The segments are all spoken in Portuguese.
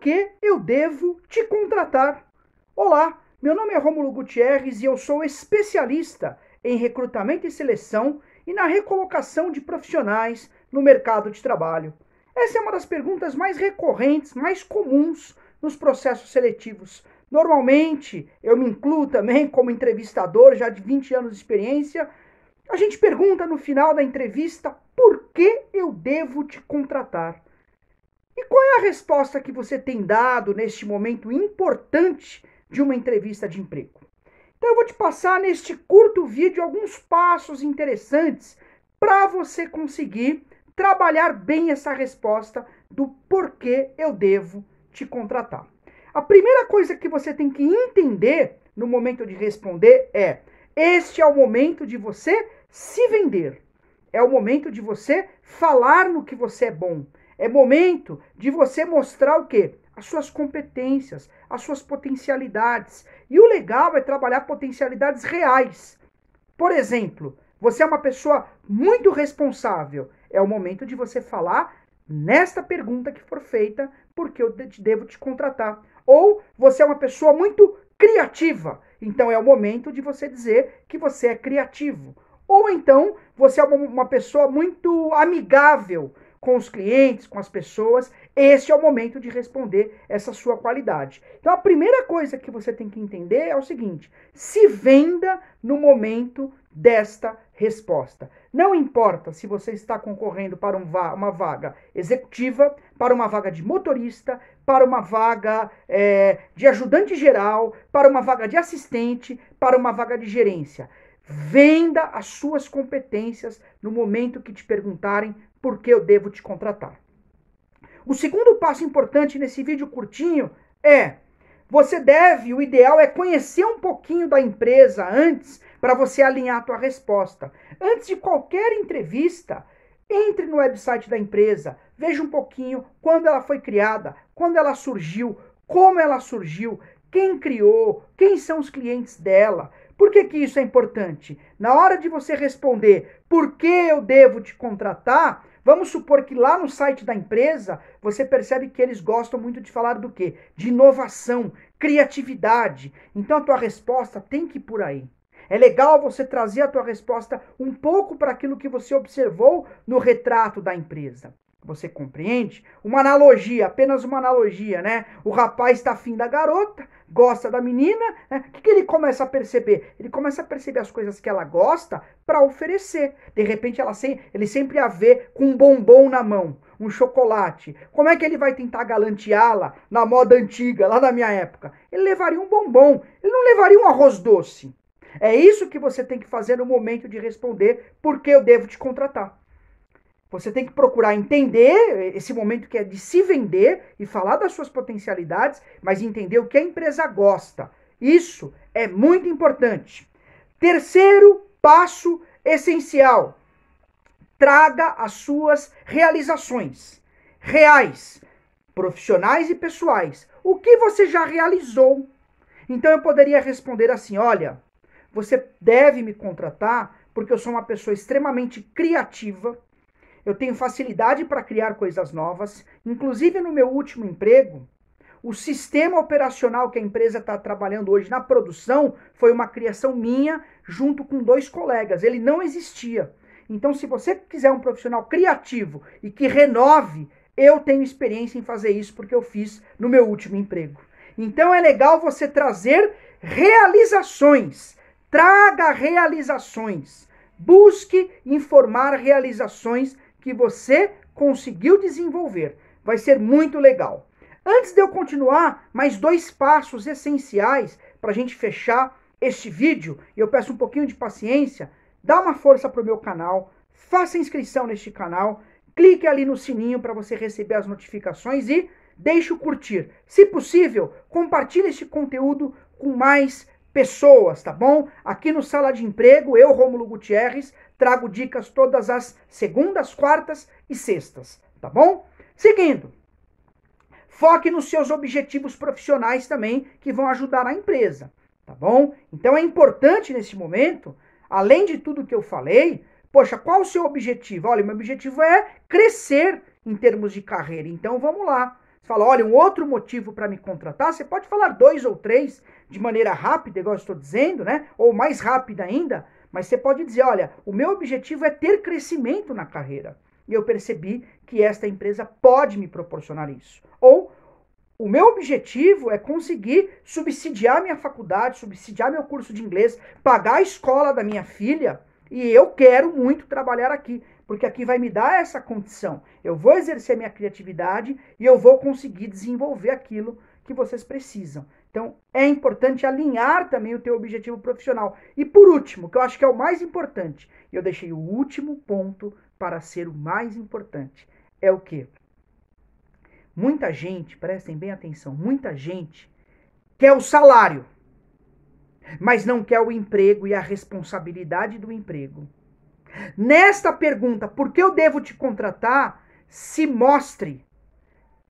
que eu devo te contratar. Olá, meu nome é Rômulo Gutierrez e eu sou especialista em recrutamento e seleção e na recolocação de profissionais no mercado de trabalho. Essa é uma das perguntas mais recorrentes, mais comuns nos processos seletivos. Normalmente, eu me incluo também como entrevistador, já de 20 anos de experiência. A gente pergunta no final da entrevista por que eu devo te contratar qual é a resposta que você tem dado neste momento importante de uma entrevista de emprego? Então eu vou te passar neste curto vídeo alguns passos interessantes para você conseguir trabalhar bem essa resposta do porquê eu devo te contratar. A primeira coisa que você tem que entender no momento de responder é: este é o momento de você se vender. É o momento de você falar no que você é bom. É momento de você mostrar o quê? As suas competências, as suas potencialidades. E o legal é trabalhar potencialidades reais. Por exemplo, você é uma pessoa muito responsável. É o momento de você falar nesta pergunta que for feita, porque eu devo te contratar. Ou você é uma pessoa muito criativa. Então é o momento de você dizer que você é criativo. Ou então você é uma, pessoa muito amigável com os clientes, com as pessoas, esse é o momento de responder essa sua qualidade. Então a primeira coisa que você tem que entender é o seguinte: se venda no momento desta resposta. Não importa se você está concorrendo para um va uma vaga executiva, para uma vaga de motorista, para uma vaga é, de ajudante geral, para uma vaga de assistente, para uma vaga de gerência. Venda as suas competências no momento que te perguntarem porque eu devo te contratar. O segundo passo importante nesse vídeo curtinho é: você deve, o ideal é conhecer um pouquinho da empresa antes para você alinhar a tua resposta. Antes de qualquer entrevista, entre no website da empresa, veja um pouquinho quando ela foi criada, quando ela surgiu, como ela surgiu, quem criou, quem são os clientes dela. Por que, que isso é importante? Na hora de você responder por que eu devo te contratar, Vamos supor que lá no site da empresa você percebe que eles gostam muito de falar do quê? De inovação, criatividade. Então a tua resposta tem que ir por aí. É legal você trazer a tua resposta um pouco para aquilo que você observou no retrato da empresa. Você compreende? Uma analogia, apenas uma analogia, né? O rapaz está afim da garota, gosta da menina, né? o né? que, que ele começa a perceber? Ele começa a perceber as coisas que ela gosta para oferecer. De repente, ela sem, ele sempre a vê com um bombom na mão, um chocolate. Como é que ele vai tentar galanteá-la na moda antiga, lá na minha época? Ele levaria um bombom, ele não levaria um arroz doce. É isso que você tem que fazer no momento de responder por que eu devo te contratar. Você tem que procurar entender esse momento que é de se vender e falar das suas potencialidades, mas entender o que a empresa gosta. Isso é muito importante. Terceiro passo essencial: traga as suas realizações reais, profissionais e pessoais. O que você já realizou? Então eu poderia responder assim: olha, você deve me contratar porque eu sou uma pessoa extremamente criativa eu tenho facilidade para criar coisas novas. Inclusive, no meu último emprego, o sistema operacional que a empresa está trabalhando hoje na produção foi uma criação minha junto com dois colegas. Ele não existia. Então, se você quiser um profissional criativo e que renove, eu tenho experiência em fazer isso porque eu fiz no meu último emprego. Então, é legal você trazer realizações. Traga realizações. Busque informar realizações que você conseguiu desenvolver. Vai ser muito legal. Antes de eu continuar, mais dois passos essenciais para a gente fechar este vídeo. E eu peço um pouquinho de paciência. Dá uma força para o meu canal, faça inscrição neste canal, clique ali no sininho para você receber as notificações e deixe o curtir. Se possível, compartilhe este conteúdo com mais pessoas, tá bom? Aqui no Sala de Emprego, eu, Rômulo Gutierrez, trago dicas todas as segundas, quartas e sextas, tá bom? Seguindo, foque nos seus objetivos profissionais também, que vão ajudar a empresa, tá bom? Então é importante nesse momento, além de tudo que eu falei, poxa, qual o seu objetivo? Olha, meu objetivo é crescer em termos de carreira, então vamos lá. Você fala, olha, um outro motivo para me contratar, você pode falar dois ou três de maneira rápida, igual eu estou dizendo, né? Ou mais rápida ainda, mas você pode dizer, olha, o meu objetivo é ter crescimento na carreira. E eu percebi que esta empresa pode me proporcionar isso. Ou o meu objetivo é conseguir subsidiar minha faculdade, subsidiar meu curso de inglês, pagar a escola da minha filha, e eu quero muito trabalhar aqui porque aqui vai me dar essa condição. Eu vou exercer minha criatividade e eu vou conseguir desenvolver aquilo que vocês precisam. Então, é importante alinhar também o teu objetivo profissional. E por último, que eu acho que é o mais importante, eu deixei o último ponto para ser o mais importante, é o que? Muita gente, prestem bem atenção, muita gente quer o salário, mas não quer o emprego e a responsabilidade do emprego. Nesta pergunta, por que eu devo te contratar? Se mostre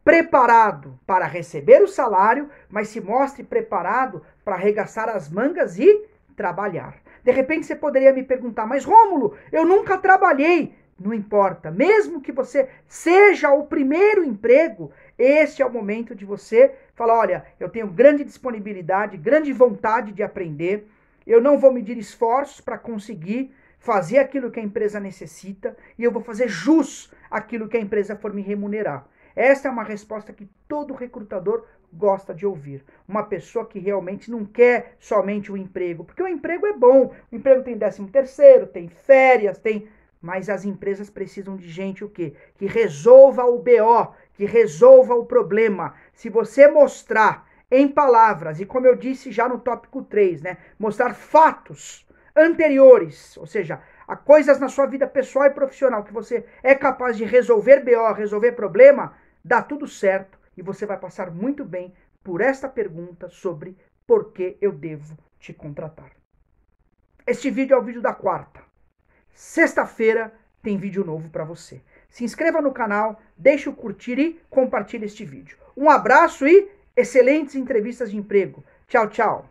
preparado para receber o salário, mas se mostre preparado para arregaçar as mangas e trabalhar. De repente você poderia me perguntar, mas Rômulo, eu nunca trabalhei. Não importa, mesmo que você seja o primeiro emprego, este é o momento de você falar: olha, eu tenho grande disponibilidade, grande vontade de aprender, eu não vou medir esforços para conseguir fazer aquilo que a empresa necessita e eu vou fazer jus aquilo que a empresa for me remunerar. Essa é uma resposta que todo recrutador gosta de ouvir. Uma pessoa que realmente não quer somente o um emprego, porque o emprego é bom, o emprego tem 13 terceiro, tem férias, tem, mas as empresas precisam de gente o quê? Que resolva o BO, que resolva o problema. Se você mostrar em palavras, e como eu disse já no tópico 3, né, mostrar fatos, anteriores, ou seja, há coisas na sua vida pessoal e profissional que você é capaz de resolver BO, resolver problema, dá tudo certo e você vai passar muito bem por esta pergunta sobre por que eu devo te contratar. Este vídeo é o vídeo da quarta. Sexta-feira tem vídeo novo para você. Se inscreva no canal, deixe o curtir e compartilhe este vídeo. Um abraço e excelentes entrevistas de emprego. Tchau, tchau.